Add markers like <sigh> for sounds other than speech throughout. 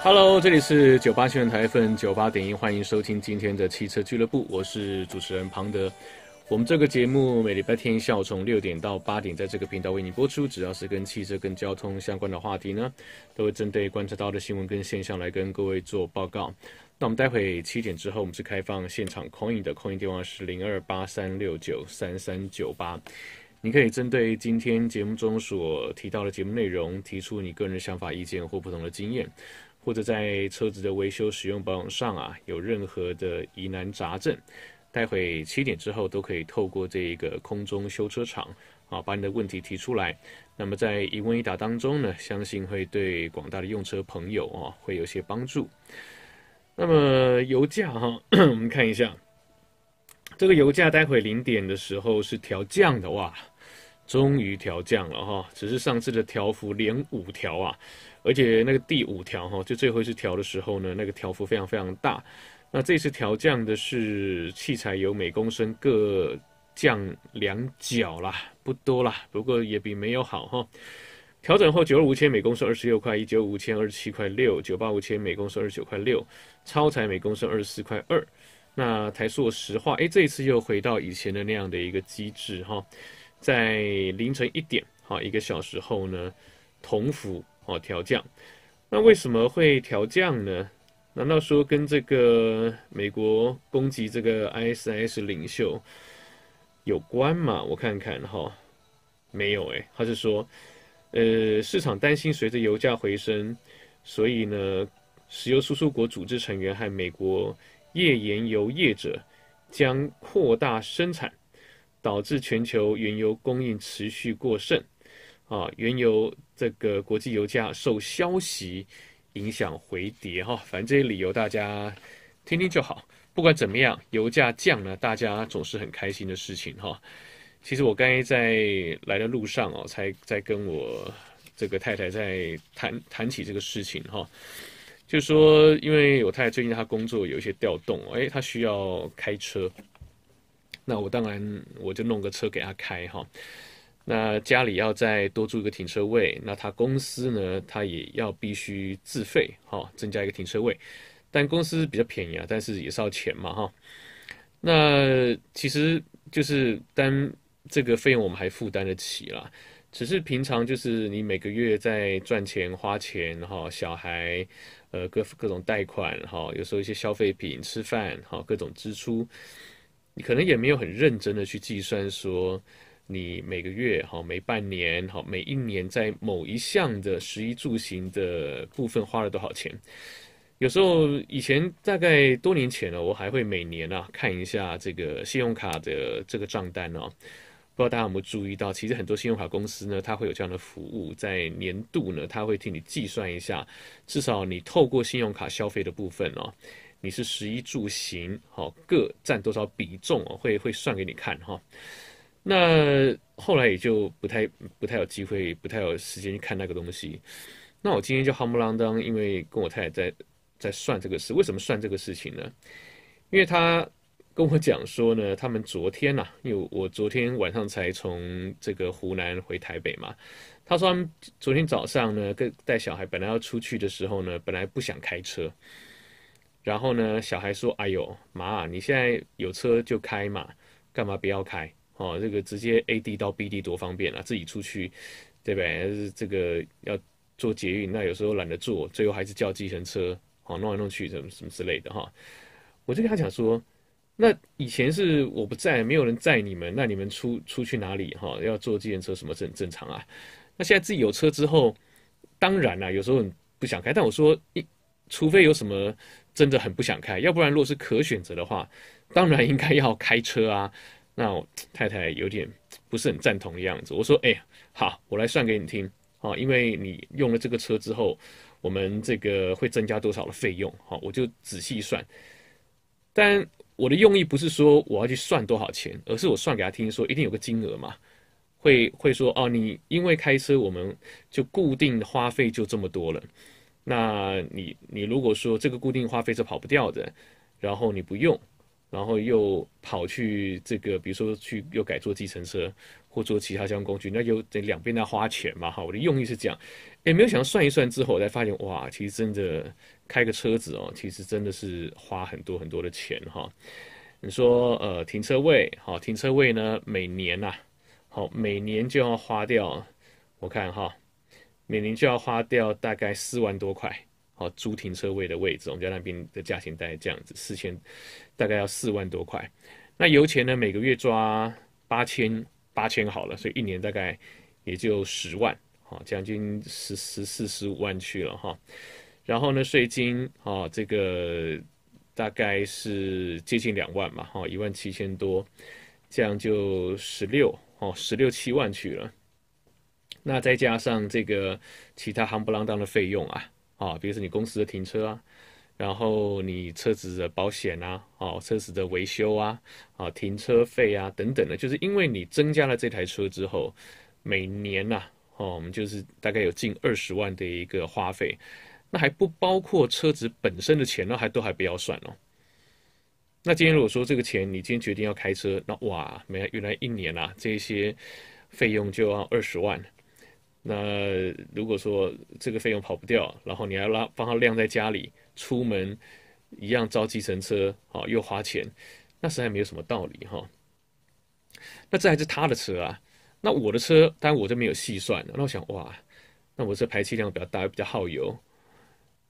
Hello，这里是九八新闻台分九八点一，欢迎收听今天的汽车俱乐部，我是主持人庞德。我们这个节目每礼拜天下午从六点到八点，在这个频道为你播出。只要是跟汽车跟交通相关的话题呢，都会针对观察到的新闻跟现象来跟各位做报告。那我们待会七点之后，我们是开放现场空音的空音电话是零二八三六九三三九八，你可以针对今天节目中所提到的节目内容，提出你个人的想法、意见或不同的经验。或者在车子的维修使用保养上啊，有任何的疑难杂症，待会七点之后都可以透过这一个空中修车厂啊，把你的问题提出来。那么在一问一答当中呢，相信会对广大的用车朋友啊，会有些帮助。那么油价哈，<coughs> 我们看一下，这个油价待会零点的时候是调降的哇，终于调降了哈，只是上次的调幅连五条啊。而且那个第五条哈，就最后一次调的时候呢，那个调幅非常非常大。那这次调降的是汽柴油每公升各降两角啦，不多啦，不过也比没有好哈。调整后，九二五千每公升二十六块一，九五千二十七块六，九八五千每公升二十九块六，超采每公升二十四块二。那台塑石化，哎，这一次又回到以前的那样的一个机制哈，在凌晨一点哈，一个小时后呢，同服。哦，调降，那为什么会调降呢？难道说跟这个美国攻击这个 ISIS 领袖有关吗？我看看哈，没有哎，还是说，呃，市场担心随着油价回升，所以呢，石油输出国组织成员和美国页岩油业者将扩大生产，导致全球原油供应持续过剩。啊，原油这个国际油价受消息影响回跌哈，反正这些理由大家听听就好。不管怎么样，油价降了，大家总是很开心的事情哈。其实我刚才在来的路上哦，才在跟我这个太太在谈谈起这个事情哈，就说因为我太太最近她工作有一些调动，哎，她需要开车，那我当然我就弄个车给她开哈。那家里要再多租一个停车位，那他公司呢，他也要必须自费哈，增加一个停车位，但公司比较便宜啊，但是也是要钱嘛哈。那其实就是单这个费用我们还负担得起啦，只是平常就是你每个月在赚钱花钱哈，小孩呃各各种贷款哈，有时候一些消费品吃饭哈，各种支出，你可能也没有很认真的去计算说。你每个月哈，每半年哈，每一年在某一项的食衣住行的部分花了多少钱？有时候以前大概多年前呢，我还会每年啊看一下这个信用卡的这个账单哦。不知道大家有没有注意到，其实很多信用卡公司呢，它会有这样的服务，在年度呢，它会替你计算一下，至少你透过信用卡消费的部分哦，你是十一住行好各占多少比重哦，会会算给你看哈。那后来也就不太不太有机会，不太有时间去看那个东西。那我今天就夯不啷当，因为跟我太太在在算这个事。为什么算这个事情呢？因为他跟我讲说呢，他们昨天呐，因为我昨天晚上才从这个湖南回台北嘛。他说他们昨天早上呢，跟带小孩本来要出去的时候呢，本来不想开车，然后呢，小孩说：“哎呦妈你现在有车就开嘛，干嘛不要开？”哦，这个直接 A D 到 B D 多方便啊！自己出去，对不对？是这个要做捷运，那有时候懒得坐，最后还是叫计程车。好，弄来弄去，什么什么之类的哈。我就跟他讲说，那以前是我不在，没有人载你们，那你们出出去哪里？哈，要坐计程车什么是很正常啊。那现在自己有车之后，当然啦，有时候不想开。但我说，一除非有什么真的很不想开，要不然如果是可选择的话，当然应该要开车啊。那太太有点不是很赞同的样子。我说：“哎呀，好，我来算给你听啊，因为你用了这个车之后，我们这个会增加多少的费用好，我就仔细算。但我的用意不是说我要去算多少钱，而是我算给他听，说一定有个金额嘛。会会说哦，你因为开车，我们就固定花费就这么多了。那你你如果说这个固定花费是跑不掉的，然后你不用。”然后又跑去这个，比如说去又改坐计程车或坐其他交通工具，那又得两边要花钱嘛哈。我的用意是这样，也没有想到算一算之后，我才发现哇，其实真的开个车子哦，其实真的是花很多很多的钱哈。你说呃停车位好，停车位呢每年呐，好每年就要花掉，我看哈，每年就要花掉大概四万多块。哦，租停车位的位置，我们家那边的价钱大概这样子，四千，大概要四万多块。那油钱呢，每个月抓八千，八千好了，所以一年大概也就十万，好，将近十十四十五万去了哈。然后呢，税金啊，这个大概是接近两万嘛，哈，一万七千多，这样就十六，哦，十六七万去了。那再加上这个其他行不啷当的费用啊。啊，比如说你公司的停车啊，然后你车子的保险啊，哦，车子的维修啊，啊，停车费啊等等的，就是因为你增加了这台车之后，每年呐，哦，我们就是大概有近二十万的一个花费，那还不包括车子本身的钱呢，还都还不要算哦。那今天如果说这个钱你今天决定要开车，那哇，原来原来一年啊，这些费用就要二十万。那如果说这个费用跑不掉，然后你还拉帮他晾在家里，出门一样招计程车，好又花钱，那实在没有什么道理哈。那这还是他的车啊，那我的车，当然我这没有细算，那我想哇，那我这排气量比较大，比较耗油，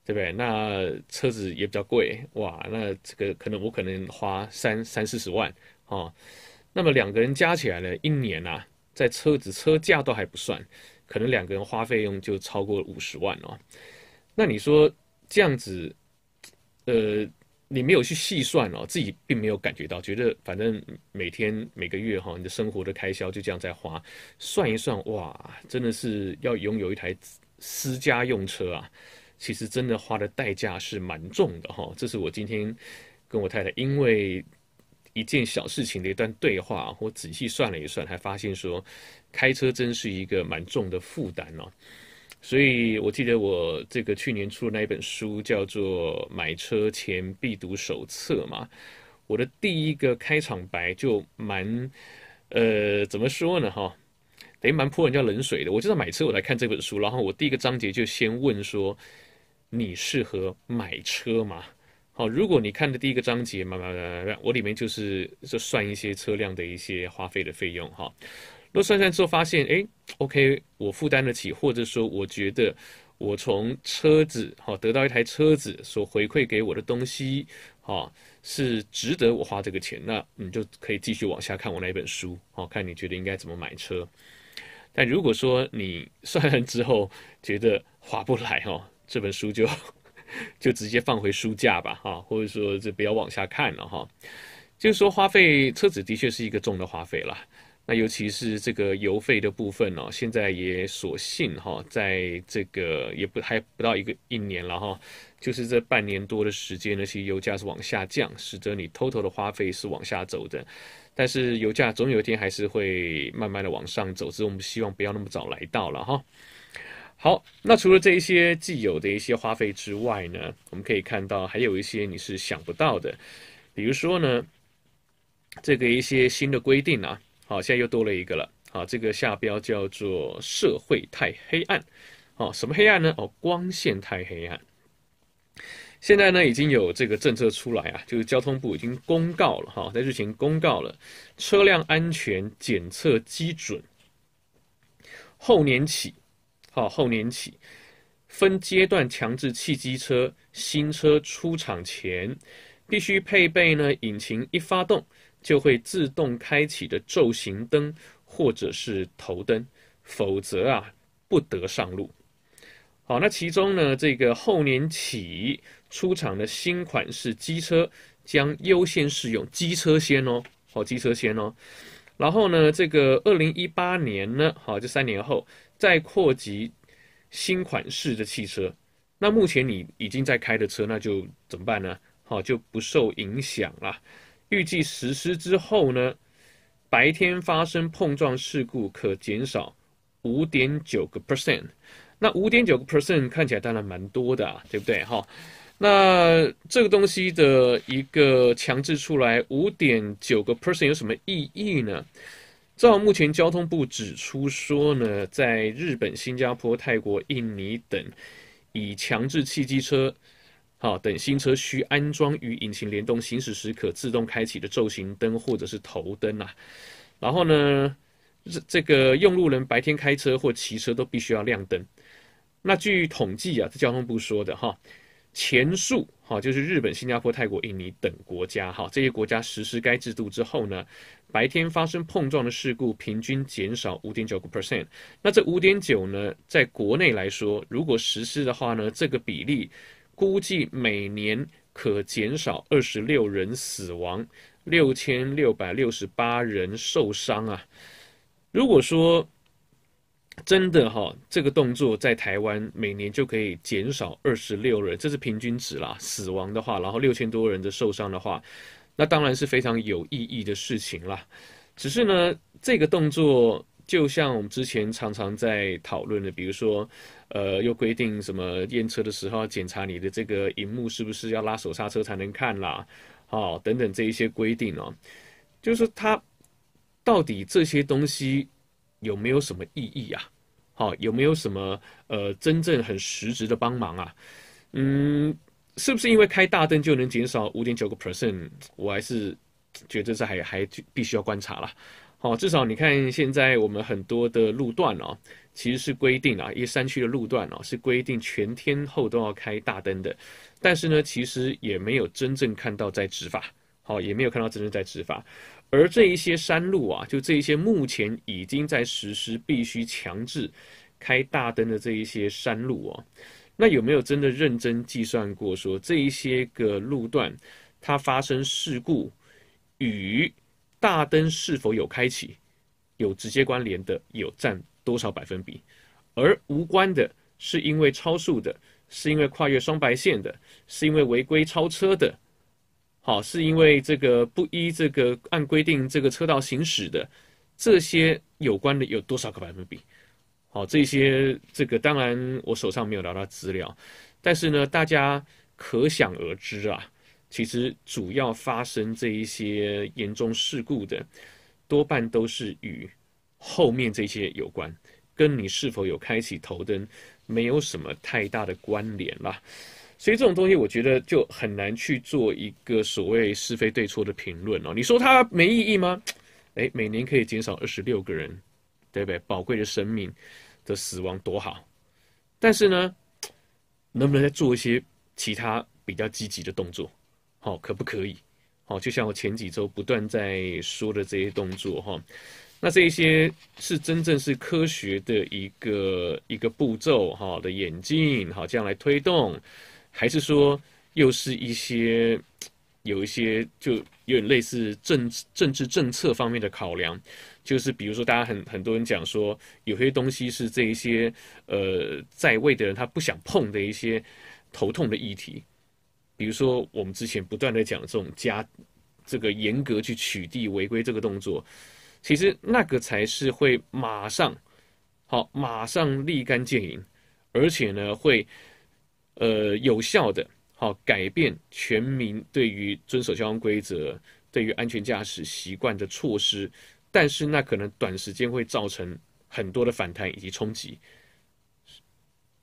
对不对？那车子也比较贵，哇，那这个可能我可能花三三四十万啊，那么两个人加起来呢，一年啊，在车子车价都还不算。可能两个人花费用就超过五十万哦，那你说这样子，呃，你没有去细算哦，自己并没有感觉到，觉得反正每天每个月哈，你的生活的开销就这样在花，算一算哇，真的是要拥有一台私家用车啊，其实真的花的代价是蛮重的哈。这是我今天跟我太太因为。一件小事情的一段对话，我仔细算了一算，还发现说，开车真是一个蛮重的负担哦。所以我记得我这个去年出的那一本书叫做《买车前必读手册》嘛，我的第一个开场白就蛮，呃，怎么说呢？哈，等于蛮泼人家冷水的。我就是买车，我来看这本书，然后我第一个章节就先问说，你适合买车吗？好，如果你看的第一个章节，慢慢慢，我里面就是这算一些车辆的一些花费的费用哈。那算算之后发现，哎，OK，我负担得起，或者说我觉得我从车子哈得到一台车子所回馈给我的东西哈是值得我花这个钱，那你就可以继续往下看我那一本书，好看你觉得应该怎么买车。但如果说你算完之后觉得划不来哦，这本书就。<laughs> 就直接放回书架吧，哈，或者说就不要往下看了，哈。就是说，花费车子的确是一个重的花费了，那尤其是这个油费的部分呢，现在也所幸哈，在这个也不还不到一个一年了哈，就是这半年多的时间呢，其实油价是往下降，使得你偷偷的花费是往下走的，但是油价总有一天还是会慢慢的往上走，只是我们希望不要那么早来到了哈。好，那除了这一些既有的一些花费之外呢，我们可以看到还有一些你是想不到的，比如说呢，这个一些新的规定啊，好，现在又多了一个了，好，这个下标叫做“社会太黑暗”，哦，什么黑暗呢？哦，光线太黑暗。现在呢，已经有这个政策出来啊，就是交通部已经公告了哈，在日前公告了车辆安全检测基准，后年起。好，后年起分阶段强制汽机车新车出厂前必须配备呢，引擎一发动就会自动开启的昼行灯或者是头灯，否则啊不得上路。好，那其中呢，这个后年起出厂的新款式机车将优先使用机车先哦，好，机车先哦。然后呢，这个二零一八年呢，好，就三年后。再扩及新款式的汽车，那目前你已经在开的车，那就怎么办呢？好，就不受影响了。预计实施之后呢，白天发生碰撞事故可减少五点九个 percent。那五点九个 percent 看起来当然蛮多的啊，对不对？哈，那这个东西的一个强制出来五点九个 percent 有什么意义呢？照目前交通部指出说呢，在日本、新加坡、泰国、印尼等，以强制汽机车，好等新车需安装与引擎联动、行驶时可自动开启的昼行灯或者是头灯啊。然后呢，这这个用路人白天开车或骑车都必须要亮灯。那据统计啊，这交通部说的哈，前述。好，就是日本、新加坡、泰国、印尼等国家，哈，这些国家实施该制度之后呢，白天发生碰撞的事故平均减少五点九个 percent。那这五点九呢，在国内来说，如果实施的话呢，这个比例估计每年可减少二十六人死亡，六千六百六十八人受伤啊。如果说，真的哈，这个动作在台湾每年就可以减少二十六人，这是平均值啦。死亡的话，然后六千多人的受伤的话，那当然是非常有意义的事情啦。只是呢，这个动作就像我们之前常常在讨论的，比如说，呃，又规定什么验车的时候检查你的这个荧幕是不是要拉手刹车才能看啦，哦，等等这一些规定哦，就是它到底这些东西。有没有什么意义啊？好，有没有什么呃真正很实质的帮忙啊？嗯，是不是因为开大灯就能减少五点九个 percent？我还是觉得这还还必须要观察了。好，至少你看现在我们很多的路段哦，其实是规定啊，一些山区的路段哦是规定全天候都要开大灯的，但是呢，其实也没有真正看到在执法，好，也没有看到真正在执法。而这一些山路啊，就这一些目前已经在实施必须强制开大灯的这一些山路啊，那有没有真的认真计算过，说这一些个路段它发生事故与大灯是否有开启有直接关联的，有占多少百分比？而无关的，是因为超速的，是因为跨越双白线的，是因为违规超车的。好，是因为这个不依这个按规定这个车道行驶的这些有关的有多少个百分比？好，这些这个当然我手上没有拿到资料，但是呢，大家可想而知啊，其实主要发生这一些严重事故的多半都是与后面这些有关，跟你是否有开启头灯没有什么太大的关联啦。所以这种东西，我觉得就很难去做一个所谓是非对错的评论哦。你说它没意义吗？诶，每年可以减少二十六个人，对不对？宝贵的生命的死亡多好。但是呢，能不能再做一些其他比较积极的动作？好，可不可以？好，就像我前几周不断在说的这些动作哈。那这些是真正是科学的一个一个步骤哈的演进，好，这样来推动。还是说，又是一些有一些就有点类似政政治政策方面的考量，就是比如说，大家很很多人讲说，有些东西是这一些呃在位的人他不想碰的一些头痛的议题，比如说我们之前不断的讲这种加这个严格去取缔违规这个动作，其实那个才是会马上好，马上立竿见影，而且呢会。呃，有效的，好改变全民对于遵守交通规则、对于安全驾驶习惯的措施，但是那可能短时间会造成很多的反弹以及冲击。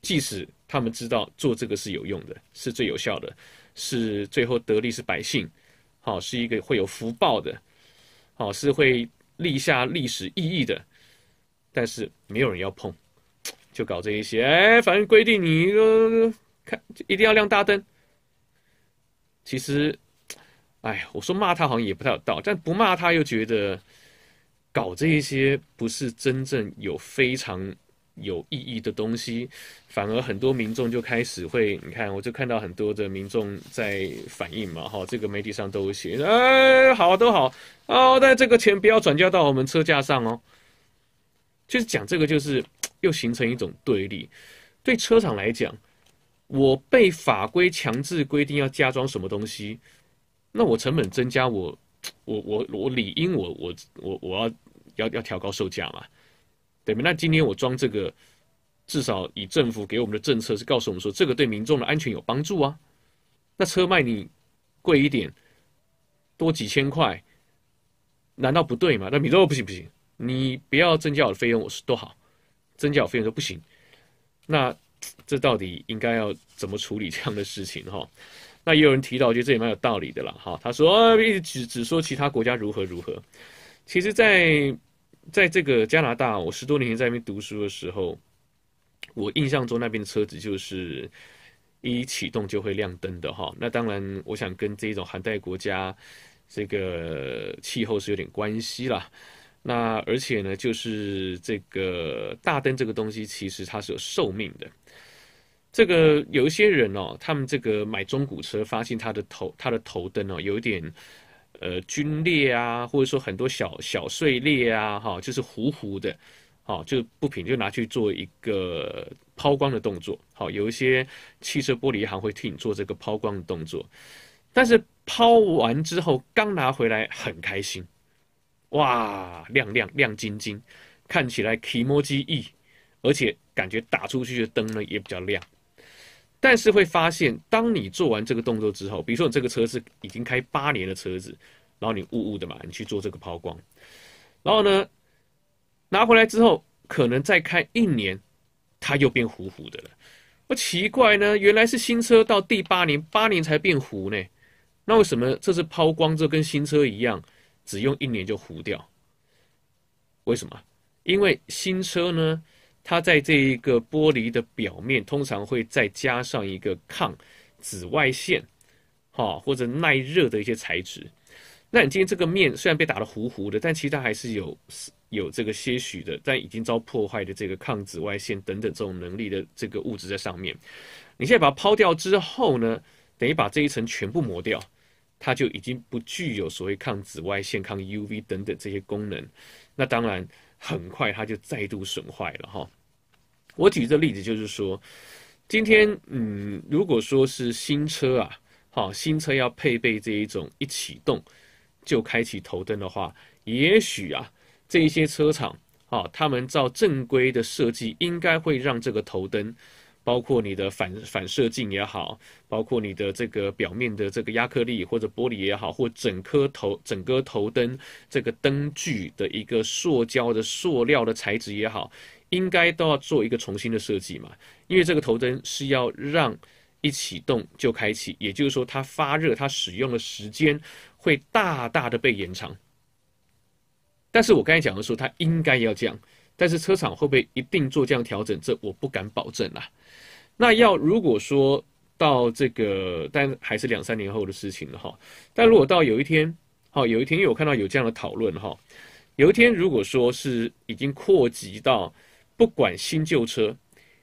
即使他们知道做这个是有用的，是最有效的，是最后得利是百姓，好是一个会有福报的，好是会立下历史意义的，但是没有人要碰，就搞这一些，哎，反正规定你一个。看，就一定要亮大灯。其实，哎，我说骂他好像也不太有道理，但不骂他又觉得搞这一些不是真正有非常有意义的东西，反而很多民众就开始会，你看，我就看到很多的民众在反应嘛，哈，这个媒体上都写，哎，好，都好哦，但这个钱不要转交到我们车架上哦。就是讲这个，就是 <tsk> 又形成一种对立，对车厂来讲。我被法规强制规定要加装什么东西，那我成本增加，我我我我理应我我我我要要要调高售价嘛，对吗？那今天我装这个，至少以政府给我们的政策是告诉我们说，这个对民众的安全有帮助啊。那车卖你贵一点，多几千块，难道不对吗？那民众不行不行，你不要增加我的费用，我是多好。增加我费用说不行，那。这到底应该要怎么处理这样的事情哈？那也有人提到，我觉得这也蛮有道理的啦。哈。他说啊，一直只说其他国家如何如何，其实，在在这个加拿大，我十多年前在那边读书的时候，我印象中那边的车子就是一启动就会亮灯的哈。那当然，我想跟这种寒带国家这个气候是有点关系啦。那而且呢，就是这个大灯这个东西，其实它是有寿命的。这个有一些人哦，他们这个买中古车，发现他的头，他的头灯哦，有一点呃皲裂啊，或者说很多小小碎裂啊，哈，就是糊糊的，好，就不平，就拿去做一个抛光的动作。好，有一些汽车玻璃行会替你做这个抛光的动作，但是抛完之后刚拿回来很开心。哇，亮亮亮晶晶，看起来奇摩机翼，而且感觉打出去的灯呢也比较亮。但是会发现，当你做完这个动作之后，比如说你这个车是已经开八年的车子，然后你雾雾的嘛，你去做这个抛光，然后呢拿回来之后，可能再开一年，它又变糊糊的了。不奇怪呢，原来是新车到第八年，八年才变糊呢，那为什么这次抛光，这跟新车一样？只用一年就糊掉，为什么？因为新车呢，它在这一个玻璃的表面，通常会再加上一个抗紫外线，哈或者耐热的一些材质。那你今天这个面虽然被打得糊糊的，但其实它还是有有这个些许的，但已经遭破坏的这个抗紫外线等等这种能力的这个物质在上面。你现在把它抛掉之后呢，等于把这一层全部磨掉。它就已经不具有所谓抗紫外线、抗 UV 等等这些功能，那当然很快它就再度损坏了哈。我举这例子就是说，今天嗯，如果说是新车啊，好新车要配备这一种一启动就开启头灯的话，也许啊这些车厂啊，他们照正规的设计，应该会让这个头灯。包括你的反反射镜也好，包括你的这个表面的这个亚克力或者玻璃也好，或整颗头整个头灯这个灯具的一个塑胶的塑料的材质也好，应该都要做一个重新的设计嘛。因为这个头灯是要让一启动就开启，也就是说它发热，它使用的时间会大大的被延长。但是我刚才讲的时候，它应该要这样。但是车厂会不会一定做这样调整？这我不敢保证啊，那要如果说到这个，但还是两三年后的事情了哈。但如果到有一天，好有一天，因为我看到有这样的讨论哈，有一天如果说是已经扩及到不管新旧车，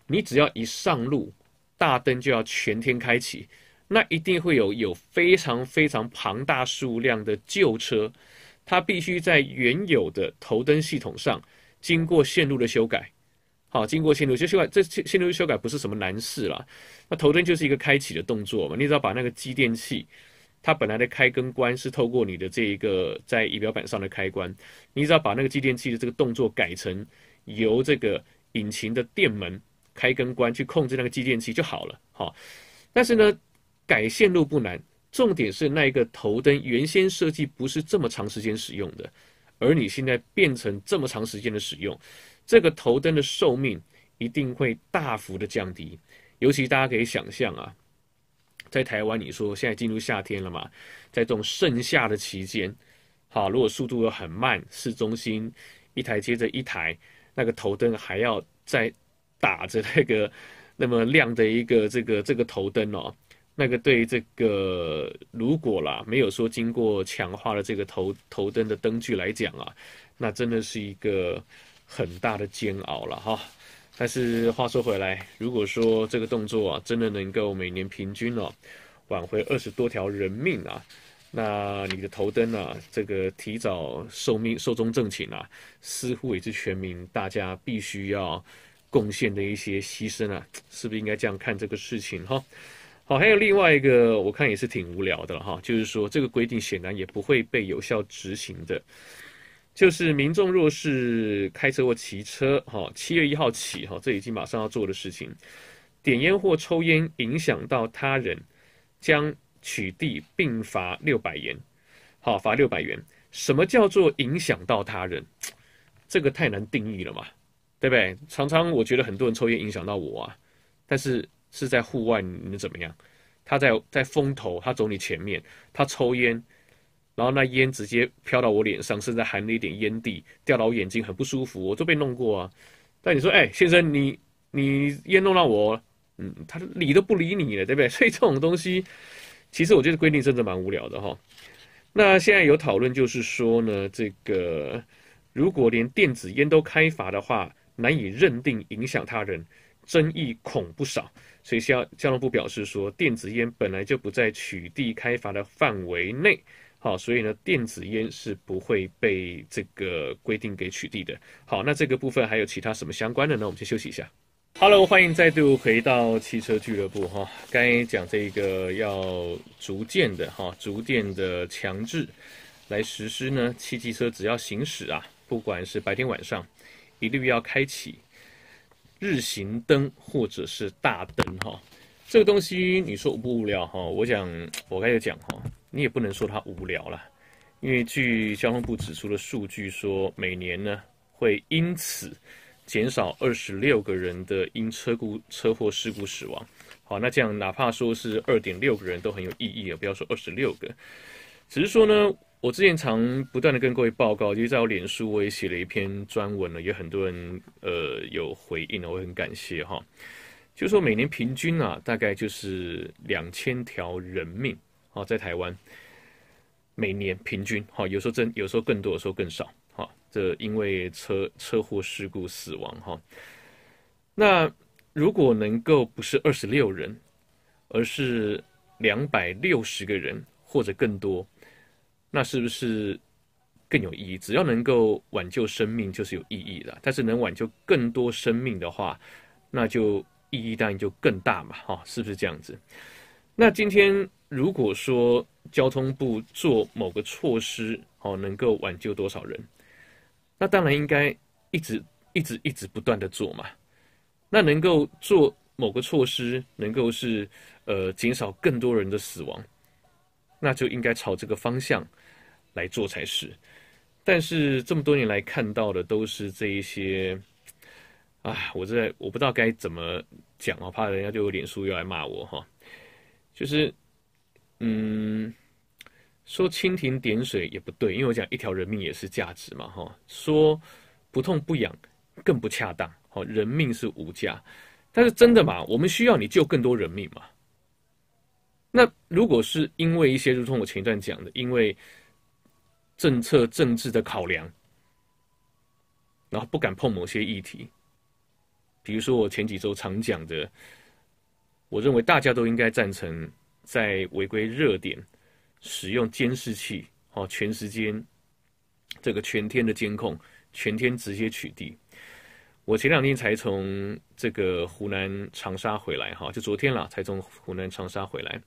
你只要一上路，大灯就要全天开启，那一定会有有非常非常庞大数量的旧车，它必须在原有的头灯系统上。经过线路的修改，好，经过线路修修改，这线路修改不是什么难事啦。那头灯就是一个开启的动作嘛，你只要把那个继电器，它本来的开跟关是透过你的这一个在仪表板上的开关，你只要把那个继电器的这个动作改成由这个引擎的电门开跟关去控制那个继电器就好了。好，但是呢，改线路不难，重点是那一个头灯原先设计不是这么长时间使用的。而你现在变成这么长时间的使用，这个头灯的寿命一定会大幅的降低。尤其大家可以想象啊，在台湾，你说现在进入夏天了嘛，在这种盛夏的期间，好，如果速度又很慢，市中心一台接着一台，那个头灯还要再打着那个那么亮的一个这个这个头灯哦。那个对这个，如果啦没有说经过强化的这个头头灯的灯具来讲啊，那真的是一个很大的煎熬了哈。但是话说回来，如果说这个动作啊，真的能够每年平均哦挽回二十多条人命啊，那你的头灯啊，这个提早寿命寿终正寝啊，似乎也是全民大家必须要贡献的一些牺牲啊，是不是应该这样看这个事情哈？好，还有另外一个，我看也是挺无聊的了哈，就是说这个规定显然也不会被有效执行的，就是民众若是开车或骑车，哈，七月一号起，哈，这已经马上要做的事情，点烟或抽烟影响到他人，将取缔并罚六百元，好，罚六百元，什么叫做影响到他人？这个太难定义了嘛，对不对？常常我觉得很多人抽烟影响到我啊，但是。是在户外，你怎么样？他在在风头，他走你前面，他抽烟，然后那烟直接飘到我脸上，甚至含了一点烟蒂掉到我眼睛，很不舒服。我都被弄过啊。但你说，哎，先生，你你烟弄到我，嗯，他理都不理你了，对不对？<laughs> 所以这种东西，其实我觉得规定真的蛮无聊的哈。那现在有讨论就是说呢，这个如果连电子烟都开罚的话，难以认定影响他人，争议恐不少。所以消交通部表示说，电子烟本来就不在取缔开发的范围内，好，所以呢，电子烟是不会被这个规定给取缔的。好，那这个部分还有其他什么相关的呢？我们先休息一下。Hello，欢迎再度回到汽车俱乐部哈。刚讲这个要逐渐的哈，逐渐的强制来实施呢，汽机车只要行驶啊，不管是白天晚上，一律要开启。日行灯或者是大灯哈，这个东西你说无不无聊哈？我讲，我刚才讲哈，你也不能说它无聊了，因为据交通部指出的数据说，每年呢会因此减少二十六个人的因车故车祸事故死亡。好，那这样哪怕说是二点六个人都很有意义啊，不要说二十六个，只是说呢。我之前常不断的跟各位报告，其是在我脸书我也写了一篇专文了，有很多人呃有回应了，我很感谢哈。就说每年平均啊，大概就是两千条人命啊，在台湾每年平均哈，有时候真，有时候更多，有时候更少哈。这因为车车祸事故死亡哈。那如果能够不是二十六人，而是两百六十个人或者更多。那是不是更有意义？只要能够挽救生命，就是有意义的。但是能挽救更多生命的话，那就意义当然就更大嘛。哈，是不是这样子？那今天如果说交通部做某个措施，哦，能够挽救多少人，那当然应该一直、一直、一直不断的做嘛。那能够做某个措施，能够是呃减少更多人的死亡，那就应该朝这个方向。来做才是，但是这么多年来看到的都是这一些，啊，我在我不知道该怎么讲，我怕人家就有脸书要来骂我哈，就是，嗯，说蜻蜓点水也不对，因为我讲一条人命也是价值嘛哈，说不痛不痒更不恰当，哈，人命是无价，但是真的嘛，我们需要你救更多人命嘛，那如果是因为一些，如同我前一段讲的，因为政策政治的考量，然后不敢碰某些议题，比如说我前几周常讲的，我认为大家都应该赞成在违规热点使用监视器，哦，全时间这个全天的监控，全天直接取缔。我前两天才从这个湖南长沙回来，哈，就昨天啦，才从湖南长沙回来。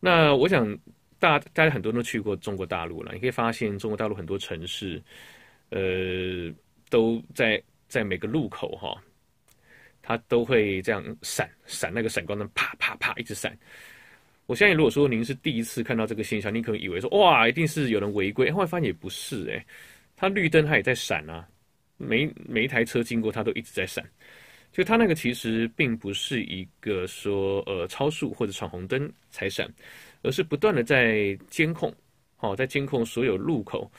那我想。大家大家很多都去过中国大陆了，你可以发现中国大陆很多城市，呃，都在在每个路口哈，它都会这样闪闪那个闪光灯，啪啪啪一直闪。我相信如果说您是第一次看到这个现象，你可能以为说哇，一定是有人违规，后来发现也不是哎，它绿灯它也在闪啊，每每一台车经过它都一直在闪，就它那个其实并不是一个说呃超速或者闯红灯才闪。而是不断的在监控，好，在监控所有路口。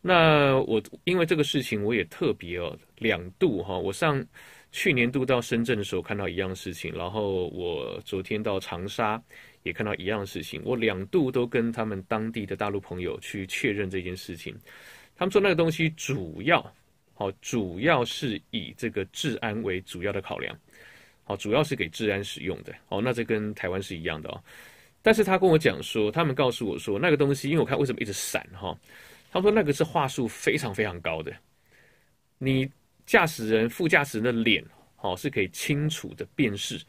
那我因为这个事情，我也特别哦，两度哈，我上去年度到深圳的时候看到一样事情，然后我昨天到长沙也看到一样事情。我两度都跟他们当地的大陆朋友去确认这件事情，他们说那个东西主要好，主要是以这个治安为主要的考量，好，主要是给治安使用的。哦，那这跟台湾是一样的哦。但是他跟我讲说，他们告诉我说，那个东西，因为我看为什么一直闪哈，他说那个是话术非常非常高的，你驾驶人、副驾驶人的脸，哦是可以清楚的辨识。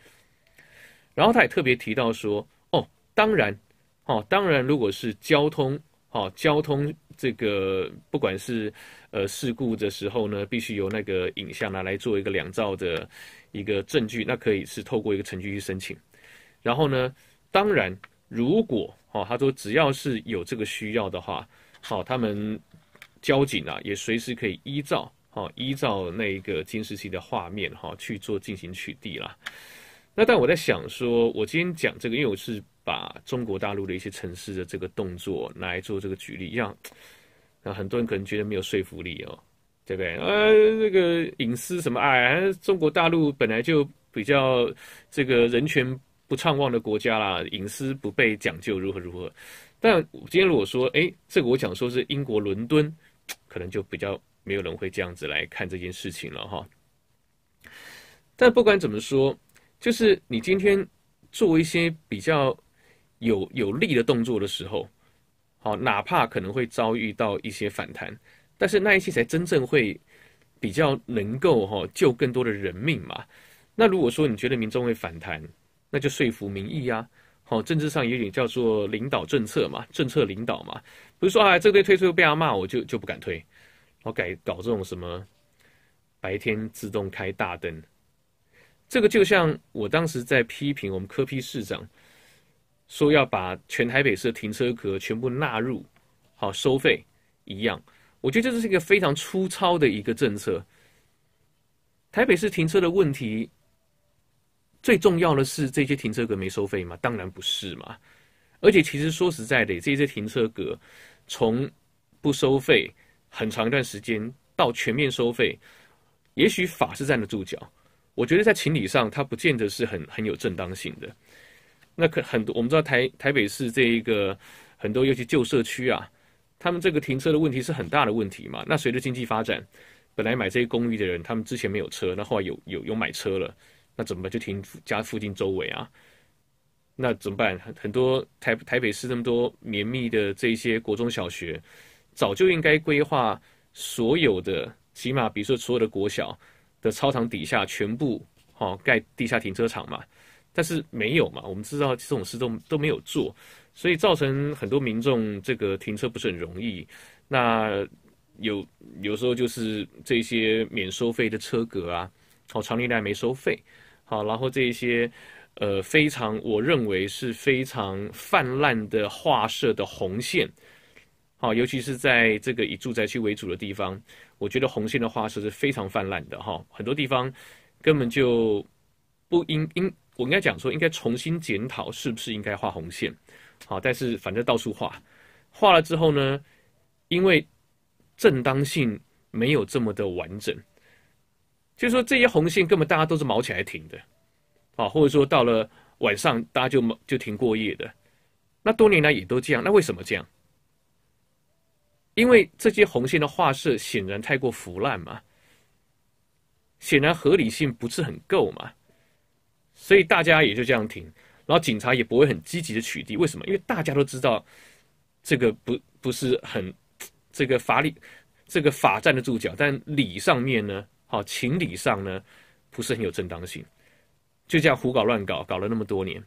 然后他也特别提到说，哦，当然，哦，当然，如果是交通，哦，交通这个不管是呃事故的时候呢，必须由那个影像拿来做一个两兆的一个证据，那可以是透过一个程序去申请。然后呢？当然，如果哈，他说只要是有这个需要的话，好，他们交警啊也随时可以依照哈，依照那个监视器的画面哈去做进行取缔啦。那但我在想说，我今天讲这个，因为我是把中国大陆的一些城市的这个动作来做这个举例，让那很多人可能觉得没有说服力哦，对不对？呃，这个隐私什么？哎，中国大陆本来就比较这个人权。不畅望的国家啦，隐私不被讲究如何如何？但今天如果说，哎，这个我讲说是英国伦敦，<tsk> 可能就比较没有人会这样子来看这件事情了哈。但不管怎么说，就是你今天做一些比较有有力的动作的时候，好，哪怕可能会遭遇到一些反弹，但是那一些才真正会比较能够哈救更多的人命嘛。那如果说你觉得民众会反弹，那就说服民意呀，好，政治上有点叫做领导政策嘛，政策领导嘛。不是说啊，这堆推出被他骂，我就就不敢推，我改搞这种什么白天自动开大灯。这个就像我当时在批评我们科批市长说要把全台北市的停车格全部纳入好收费一样，我觉得这是一个非常粗糙的一个政策。台北市停车的问题。最重要的是这些停车格没收费嘛？当然不是嘛！而且其实说实在的，这些停车格从不收费很长一段时间到全面收费，也许法是站得住脚，我觉得在情理上它不见得是很很有正当性的。那可很多我们知道台台北市这一个很多尤其旧社区啊，他们这个停车的问题是很大的问题嘛。那随着经济发展，本来买这些公寓的人，他们之前没有车，那后来有有有买车了。那怎么办？就停家附近周围啊？那怎么办？很很多台台北市那么多绵密的这些国中小学，早就应该规划所有的，起码比如说所有的国小的操场底下全部哦盖地下停车场嘛。但是没有嘛，我们知道这种事都都没有做，所以造成很多民众这个停车不是很容易。那有有时候就是这些免收费的车格啊，哦，长年来没收费。啊，然后这一些，呃，非常，我认为是非常泛滥的画设的红线，好，尤其是在这个以住宅区为主的地方，我觉得红线的画设是非常泛滥的哈，很多地方根本就不应应，我应该讲说，应该重新检讨是不是应该画红线，好，但是反正到处画，画了之后呢，因为正当性没有这么的完整。就是说这些红线根本大家都是毛起来停的，啊，或者说到了晚上大家就就停过夜的，那多年来也都这样。那为什么这样？因为这些红线的画设显然太过腐烂嘛，显然合理性不是很够嘛，所以大家也就这样停。然后警察也不会很积极的取缔，为什么？因为大家都知道这个不不是很这个法理，这个法站得住脚，但理上面呢？好，情理上呢，不是很有正当性，就这样胡搞乱搞，搞了那么多年，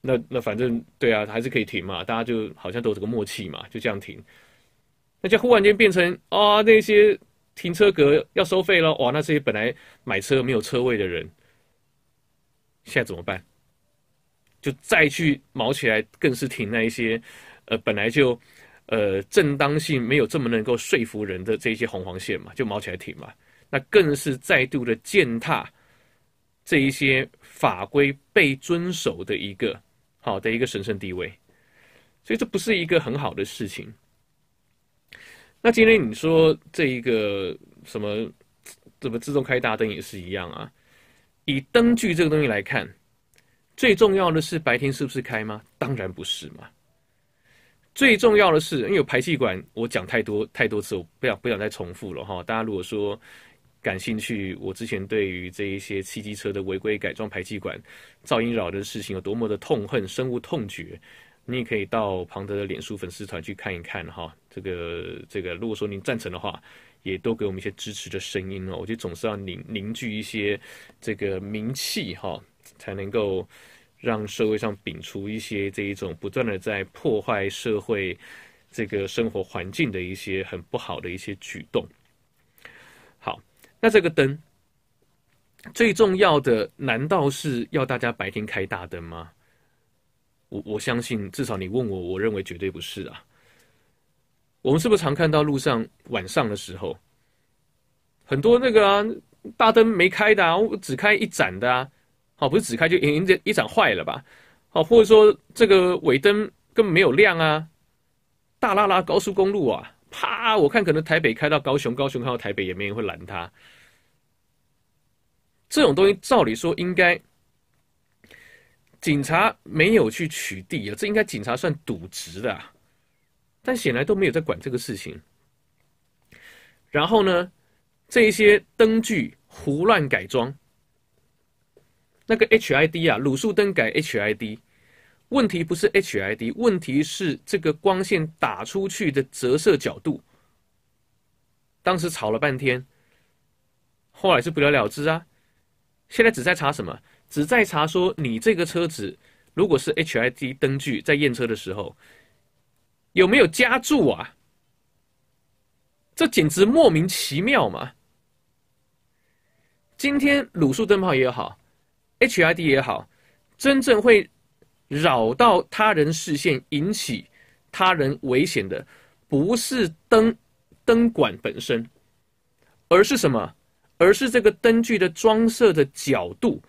那那反正对啊，还是可以停嘛，大家就好像都有这个默契嘛，就这样停。那就忽然间变成啊，那些停车格要收费了，哇，那这些本来买车没有车位的人，现在怎么办？就再去毛起来，更是停那一些，呃，本来就。呃，正当性没有这么能够说服人的这些红黄线嘛，就毛起来挺嘛，那更是再度的践踏这一些法规被遵守的一个好的一个神圣地位，所以这不是一个很好的事情。那今天你说这一个什么，怎么自动开大灯也是一样啊？以灯具这个东西来看，最重要的是白天是不是开吗？当然不是嘛。最重要的是，因为有排气管，我讲太多太多次，我不想不想再重复了哈。大家如果说感兴趣，我之前对于这一些汽机车的违规改装排气管、噪音扰人的事情有多么的痛恨、深恶痛绝，你也可以到庞德的脸书粉丝团去看一看哈。这个这个，如果说您赞成的话，也多给我们一些支持的声音哦。我觉得总是要凝凝聚一些这个名气哈，才能够。让社会上摒除一些这一种不断的在破坏社会这个生活环境的一些很不好的一些举动。好，那这个灯最重要的难道是要大家白天开大灯吗？我我相信，至少你问我，我认为绝对不是啊。我们是不是常看到路上晚上的时候很多那个啊大灯没开的啊，只开一盏的啊？好，不是只开就迎这一盏坏了吧？好，或者说这个尾灯根本没有亮啊！大拉拉高速公路啊，啪！我看可能台北开到高雄，高雄开到台北，也没人会拦他。这种东西照理说应该警察没有去取缔啊，这应该警察算渎职的，啊，但显然都没有在管这个事情。然后呢，这一些灯具胡乱改装。那个 HID 啊，卤素灯改 HID，问题不是 HID，问题是这个光线打出去的折射角度。当时吵了半天，后来是不了了之啊。现在只在查什么？只在查说你这个车子如果是 HID 灯具，在验车的时候有没有加注啊？这简直莫名其妙嘛！今天卤素灯泡也好。HID 也好，真正会扰到他人视线、引起他人危险的，不是灯灯管本身，而是什么？而是这个灯具的装设的角度。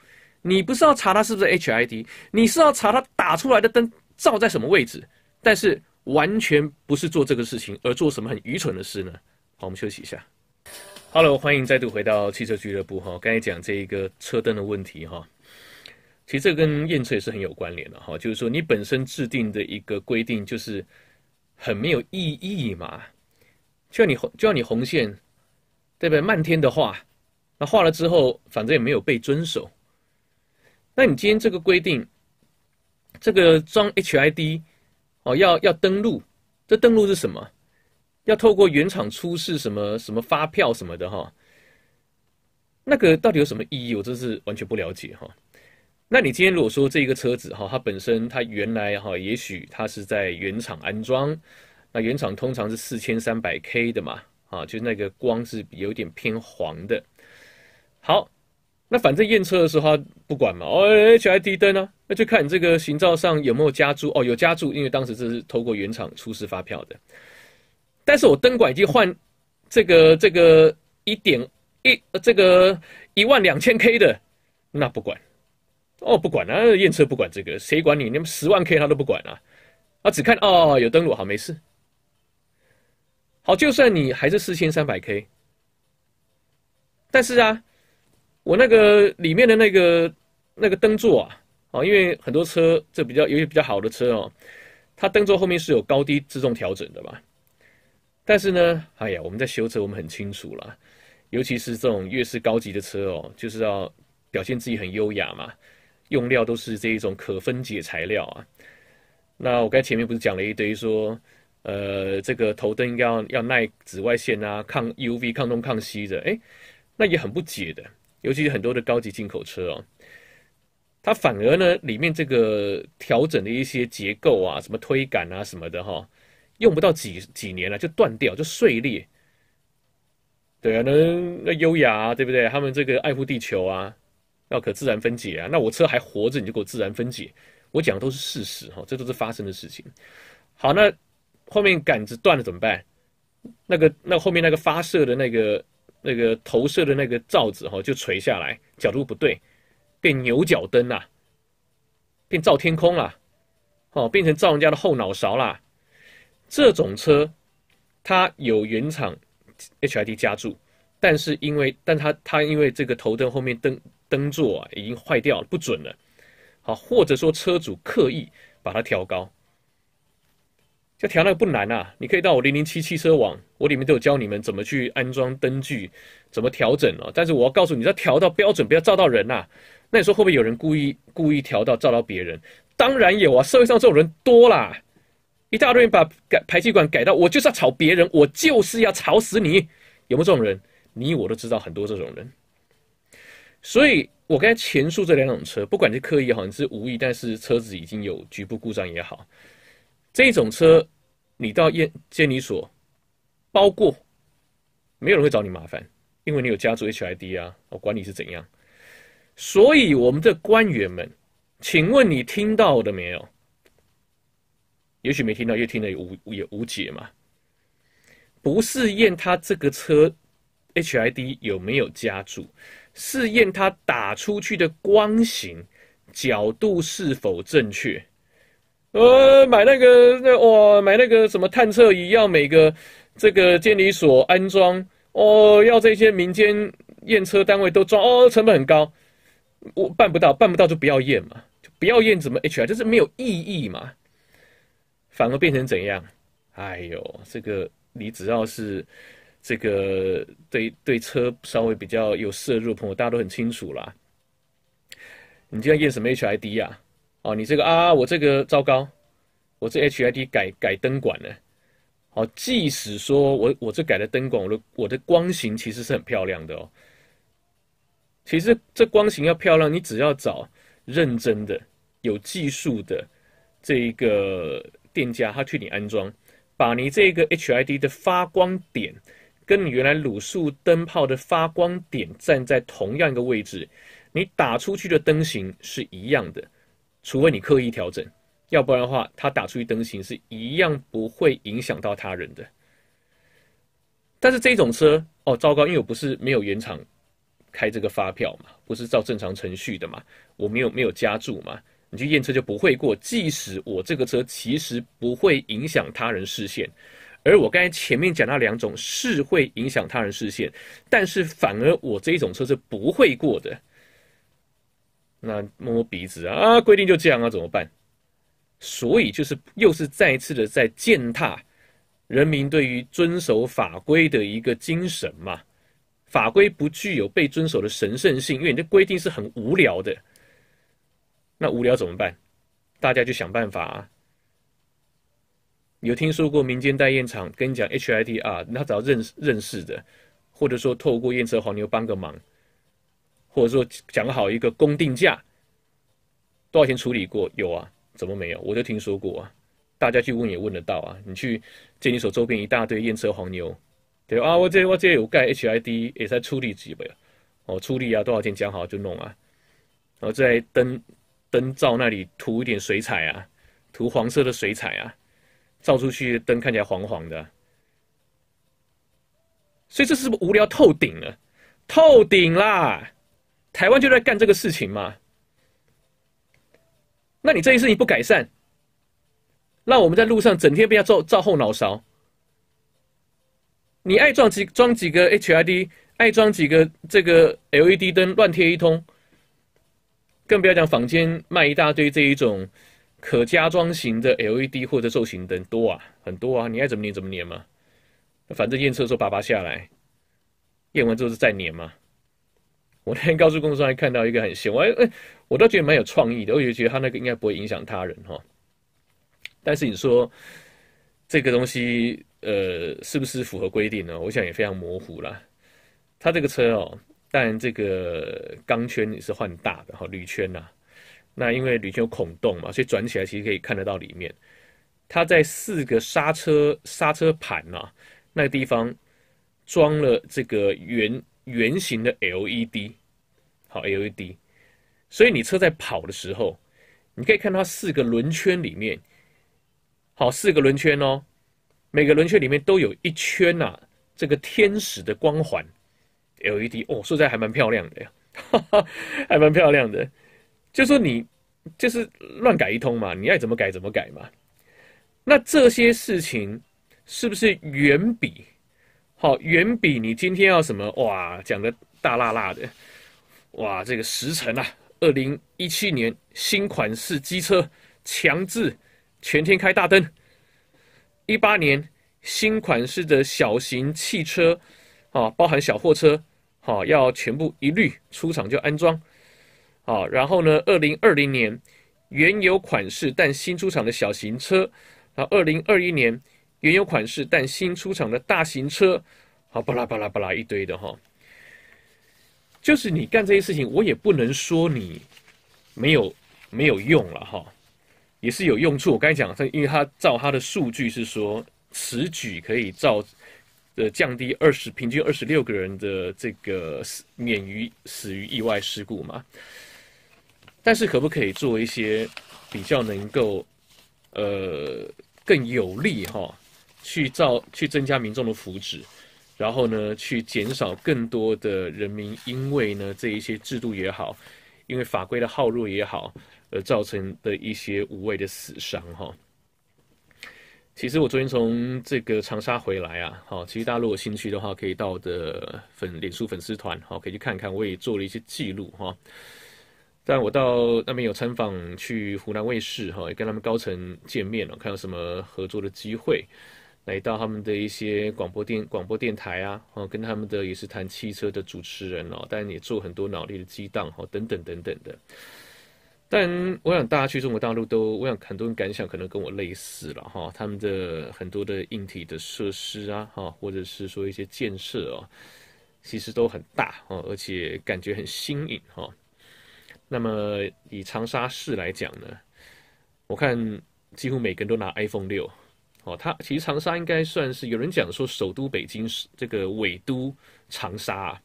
你不是要查它是不是 HID，你是要查它打出来的灯照在什么位置。但是完全不是做这个事情，而做什么很愚蠢的事呢？好，我们休息一下。Hello，欢迎再度回到汽车俱乐部哈。刚才讲这一个车灯的问题哈。其实这跟验车也是很有关联的哈，就是说你本身制定的一个规定就是很没有意义嘛，就像你红就像你红线，对不对？漫天的画，那画了之后反正也没有被遵守。那你今天这个规定，这个装 HID 哦要要登录，这登录是什么？要透过原厂出示什么什么发票什么的哈？那个到底有什么意义？我真是完全不了解哈。那你今天如果说这个车子哈，它本身它原来哈，也许它是在原厂安装，那原厂通常是四千三百 K 的嘛，啊，就那个光是有点偏黄的。好，那反正验车的时候不管嘛，哦，HID 灯啊，那就看你这个行照上有没有加注哦，有加注，因为当时这是透过原厂出示发票的。但是我灯管已经换这个这个一点一这个一万两千 K 的，那不管。哦，不管了，验车不管这个，谁管你？你么十万 K 他都不管了，啊，只看哦，有登录好没事。好，就算你还是四千三百 K，但是啊，我那个里面的那个那个灯座啊，哦，因为很多车这比较有些比较好的车哦，它灯座后面是有高低自动调整的嘛。但是呢，哎呀，我们在修车我们很清楚了，尤其是这种越是高级的车哦，就是要表现自己很优雅嘛。用料都是这一种可分解材料啊。那我刚才前面不是讲了一堆说，呃，这个头灯要要耐紫外线啊，抗 U V、抗冻、抗吸的，哎，那也很不解的。尤其是很多的高级进口车哦，它反而呢，里面这个调整的一些结构啊，什么推杆啊什么的哈，用不到几几年了就断掉就碎裂。对啊，那那优雅啊，对不对？他们这个爱护地球啊。要可自然分解啊！那我车还活着，你就给我自然分解。我讲的都是事实哈，这都是发生的事情。好，那后面杆子断了怎么办？那个那后面那个发射的那个那个投射的那个罩子哈，就垂下来，角度不对，变牛角灯啦，变照天空啦，哦，变成照人家的后脑勺啦。这种车它有原厂 HID 加注，但是因为但它它因为这个头灯后面灯。灯座啊已经坏掉了，不准了。好，或者说车主刻意把它调高，要调那个不难啊。你可以到我零零七汽车网，我里面都有教你们怎么去安装灯具，怎么调整哦。但是我要告诉你要调到标准，不要照到人啊。那你说会不会有人故意故意调到照到别人？当然有啊，社会上这种人多啦，一大堆人把改排气管改到我就是要吵别人，我就是要吵死你，有没有这种人？你我都知道很多这种人。所以我刚才前述这两种车，不管是刻意也好，是无意，但是车子已经有局部故障也好，这种车你到验监理所包过，没有人会找你麻烦，因为你有家族 HID 啊，我管你是怎样。所以，我们的官员们，请问你听到的没有？也许没听到，因为听也无也无解嘛。不是验他这个车 HID 有没有加注。试验它打出去的光型角度是否正确？呃，买那个那哇，买那个什么探测仪，要每个这个监理所安装哦，要这些民间验车单位都装哦，成本很高。我办不到，办不到就不要验嘛，就不要验怎么 HR，就是没有意义嘛。反而变成怎样？哎呦，这个你只要是。这个对对车稍微比较有涉入的朋友，大家都很清楚啦。你就要验什么 HID 呀？哦，你这个啊，我这个糟糕，我这 HID 改改灯管呢？哦，即使说我我这改的灯管，我的我的光型其实是很漂亮的哦。其实这光型要漂亮，你只要找认真的、有技术的这一个店家，他替你安装，把你这个 HID 的发光点。跟你原来卤素灯泡的发光点站在同样一个位置，你打出去的灯型是一样的，除非你刻意调整，要不然的话，它打出去灯型是一样，不会影响到他人的。但是这种车，哦，糟糕，因为我不是没有原厂开这个发票嘛，不是照正常程序的嘛，我没有没有加注嘛，你去验车就不会过。即使我这个车其实不会影响他人视线。而我刚才前面讲那两种是会影响他人视线，但是反而我这一种车是不会过的。那摸摸鼻子啊，规定就这样啊，怎么办？所以就是又是再一次的在践踏人民对于遵守法规的一个精神嘛。法规不具有被遵守的神圣性，因为你的规定是很无聊的。那无聊怎么办？大家就想办法啊。有听说过民间代验厂？跟你讲 HID r 他找认识认识的，或者说透过验车黄牛帮个忙，或者说讲好一个公定价，多少钱处理过？有啊，怎么没有？我就听说过啊，大家去问也问得到啊。你去鉴定所周边一大堆验车黄牛，对啊，我这我这有盖 HID，也在处理几杯哦，处理啊，多少钱讲好就弄啊。然后在灯灯罩那里涂一点水彩啊，涂黄色的水彩啊。照出去灯看起来黄黄的，所以这是不是无聊透顶了，透顶啦！台湾就在干这个事情嘛。那你这一事情不改善，让我们在路上整天被他照照后脑勺。你爱装几装几个 HID，爱装几个这个 LED 灯乱贴一通，更不要讲坊间卖一大堆这一种。可加装型的 LED 或者造型灯多啊，很多啊，你爱怎么粘怎么粘嘛。反正验车时候叭叭下来，验完之后是再粘嘛。我那天高速公路上还看到一个很新，我哎，我倒觉得蛮有创意的，我也觉得他那个应该不会影响他人哈。但是你说这个东西呃，是不是符合规定呢？我想也非常模糊啦。他这个车哦，但这个钢圈是换大的哈，铝圈呐。那因为铝圈有孔洞嘛，所以转起来其实可以看得到里面。它在四个刹车刹车盘呐那个地方装了这个圆圆形的 LED，好 LED。所以你车在跑的时候，你可以看它四个轮圈里面，好四个轮圈哦，每个轮圈里面都有一圈呐这个天使的光环 LED 哦，说实在还蛮漂亮的呀，哈哈，还蛮漂亮的。就说你就是乱改一通嘛，你爱怎么改怎么改嘛。那这些事情是不是远比好远比你今天要什么哇讲的大辣辣的哇这个时辰啊，二零一七年新款式机车强制全天开大灯，一八年新款式的小型汽车啊，包含小货车哦，要全部一律出厂就安装。啊，然后呢？二零二零年原有款式但新出厂的小型车，啊，二零二一年原有款式但新出厂的大型车，好，巴拉巴拉巴拉一堆的哈，就是你干这些事情，我也不能说你没有没有用了哈，也是有用处。我刚才讲，他因为他照他的数据是说，此举可以照呃降低二十平均二十六个人的这个死免于死于意外事故嘛。但是可不可以做一些比较能够呃更有利哈，去造去增加民众的福祉，然后呢去减少更多的人民，因为呢这一些制度也好，因为法规的耗弱也好，而造成的一些无谓的死伤哈。其实我昨天从这个长沙回来啊，好，其实大家如果有兴趣的话，可以到的粉脸书粉丝团好，可以去看看，我也做了一些记录哈。但我到那边有参访，去湖南卫视哈，也跟他们高层见面了，看有什么合作的机会。来到他们的一些广播电广播电台啊，哦，跟他们的也是谈汽车的主持人哦，但也做很多脑力的激荡哦，等等等等的。但我想大家去中国大陆都，我想很多人感想可能跟我类似了哈，他们的很多的硬体的设施啊，哈，或者是说一些建设哦，其实都很大哦，而且感觉很新颖哈。那么以长沙市来讲呢，我看几乎每个人都拿 iPhone 六，哦，他其实长沙应该算是有人讲说首都北京是这个纬都长沙，啊，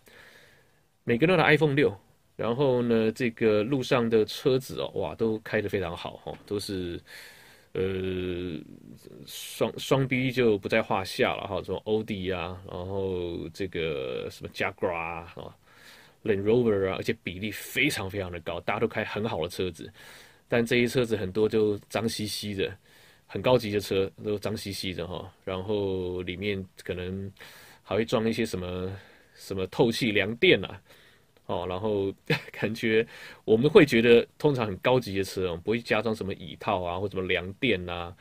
每个人都拿 iPhone 六，然后呢，这个路上的车子哦，哇，都开得非常好哈，都是呃双双 B 就不在话下了哈，什么欧迪啊，然后这个什么 Jaguar 啊。Land Rover 啊，而且比例非常非常的高，大家都开很好的车子，但这些车子很多就脏兮兮的，很高级的车都脏兮兮的哈。然后里面可能还会装一些什么什么透气凉垫呐，哦，然后 <laughs> 感觉我们会觉得通常很高级的车哦，不会加装什么椅套啊或什么凉垫呐，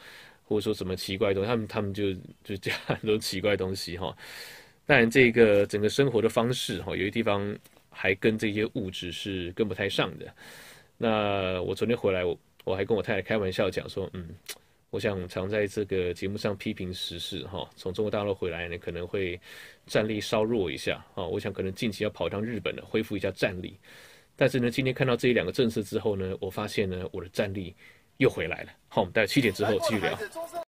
或者说什么奇怪东西，他们他们就就加 <laughs> 很多奇怪东西哈。但这个整个生活的方式哈，有些地方。还跟这些物质是跟不太上的。那我昨天回来，我我还跟我太太开玩笑讲说，嗯，我想常在这个节目上批评时事哈，从中国大陆回来呢，可能会战力稍弱一下啊。我想可能近期要跑一趟日本了，恢复一下战力。但是呢，今天看到这一两个政策之后呢，我发现呢，我的战力又回来了。好，我们待七点之后继续聊。